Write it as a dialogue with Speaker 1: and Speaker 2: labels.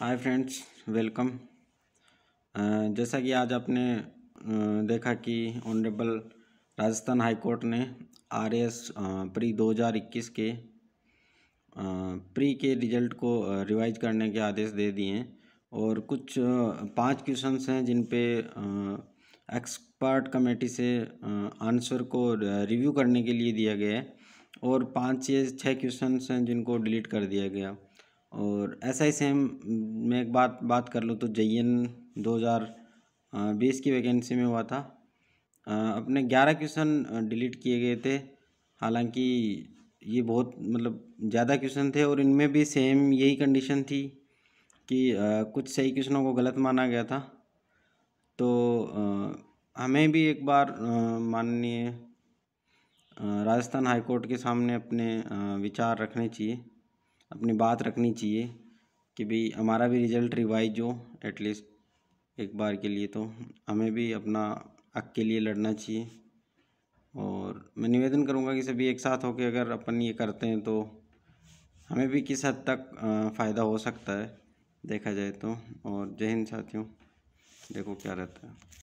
Speaker 1: hi friends welcome जैसा कि आज आपने uh, देखा कि ऑनरेबल राजस्थान हाई कोर्ट ने आर एस प्री 2021 के प्री uh, के रिजल्ट को रिवाइज uh, करने के आदेश दे दिए हैं और कुछ पांच क्वेश्चंस हैं जिन पे एक्सपर्ट कमेटी से आंसर को रिव्यू करने के लिए दिया गया है और पांच या छः क्वेश्चंस हैं जिनको डिलीट कर दिया गया और ऐसा ही सेम मैं एक बात बात कर लूँ तो जयन 2020 की वैकेंसी में हुआ था अपने ग्यारह क्वेश्चन डिलीट किए गए थे हालांकि ये बहुत मतलब ज़्यादा क्वेश्चन थे और इनमें भी सेम यही कंडीशन थी कि कुछ सही क्वेश्चनों को गलत माना गया था तो हमें भी एक बार माननीय राजस्थान हाईकोर्ट के सामने अपने विचार रखने चाहिए अपनी बात रखनी चाहिए कि भाई हमारा भी रिज़ल्ट रिवाइज हो एटलीस्ट एक बार के लिए तो हमें भी अपना हक के लिए लड़ना चाहिए और मैं निवेदन करूँगा कि सभी एक साथ होकर अगर अपन ये करते हैं तो हमें भी किस हद तक फ़ायदा हो सकता है देखा जाए तो और जय हिंद साथियों देखो क्या रहता है